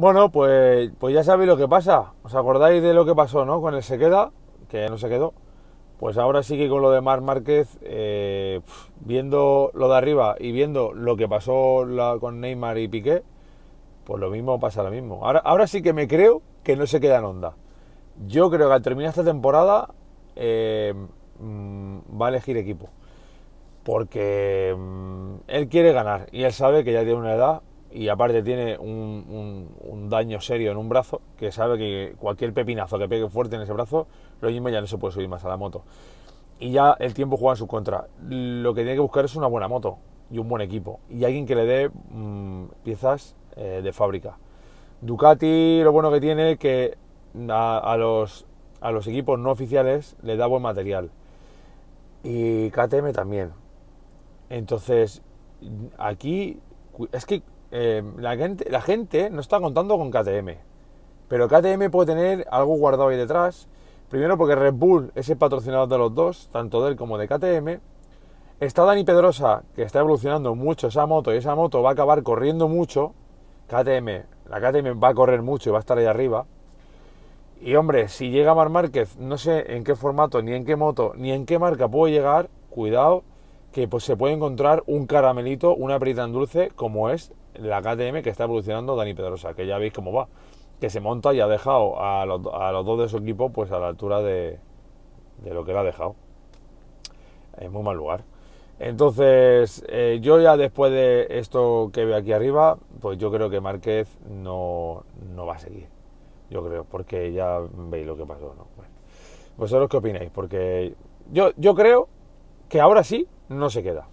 Bueno, pues, pues ya sabéis lo que pasa. ¿Os acordáis de lo que pasó, no? Con el se queda, que no se quedó. Pues ahora sí que con lo de Mar Márquez, eh, viendo lo de arriba y viendo lo que pasó con Neymar y Piqué, pues lo mismo pasa lo mismo. Ahora, ahora sí que me creo que no se queda en onda. Yo creo que al terminar esta temporada eh, mm, va a elegir equipo. Porque mm, él quiere ganar y él sabe que ya tiene una edad y aparte tiene un, daño serio en un brazo, que sabe que cualquier pepinazo que pegue fuerte en ese brazo, lo mismo ya no se puede subir más a la moto. Y ya el tiempo juega en su contra. Lo que tiene que buscar es una buena moto y un buen equipo. Y alguien que le dé mm, piezas eh, de fábrica. Ducati lo bueno que tiene es que a, los, a los equipos no oficiales le da buen material. Y KTM también. Entonces, aquí es que eh, la, gente, la gente no está contando con KTM, pero KTM puede tener algo guardado ahí detrás. Primero porque Red Bull es el patrocinador de los dos, tanto de él como de KTM. Está Dani Pedrosa, que está evolucionando mucho esa moto y esa moto va a acabar corriendo mucho. KTM, la KTM va a correr mucho y va a estar ahí arriba. Y hombre, si llega Mar Márquez, no sé en qué formato, ni en qué moto, ni en qué marca Puedo llegar, cuidado, que pues se puede encontrar un caramelito, una perita en dulce, como es la KTM que está evolucionando Dani Pedrosa, que ya veis cómo va, que se monta y ha dejado a los, dos de su equipo pues a la altura de, lo que le ha dejado. Es muy mal lugar. Entonces, eh, yo ya después de esto que veo aquí arriba, pues yo creo que Márquez no, no va a seguir. Yo creo, porque ya veis lo que pasó, ¿no? Bueno. ¿Vosotros qué opináis? Porque yo, yo creo que ahora sí no se queda.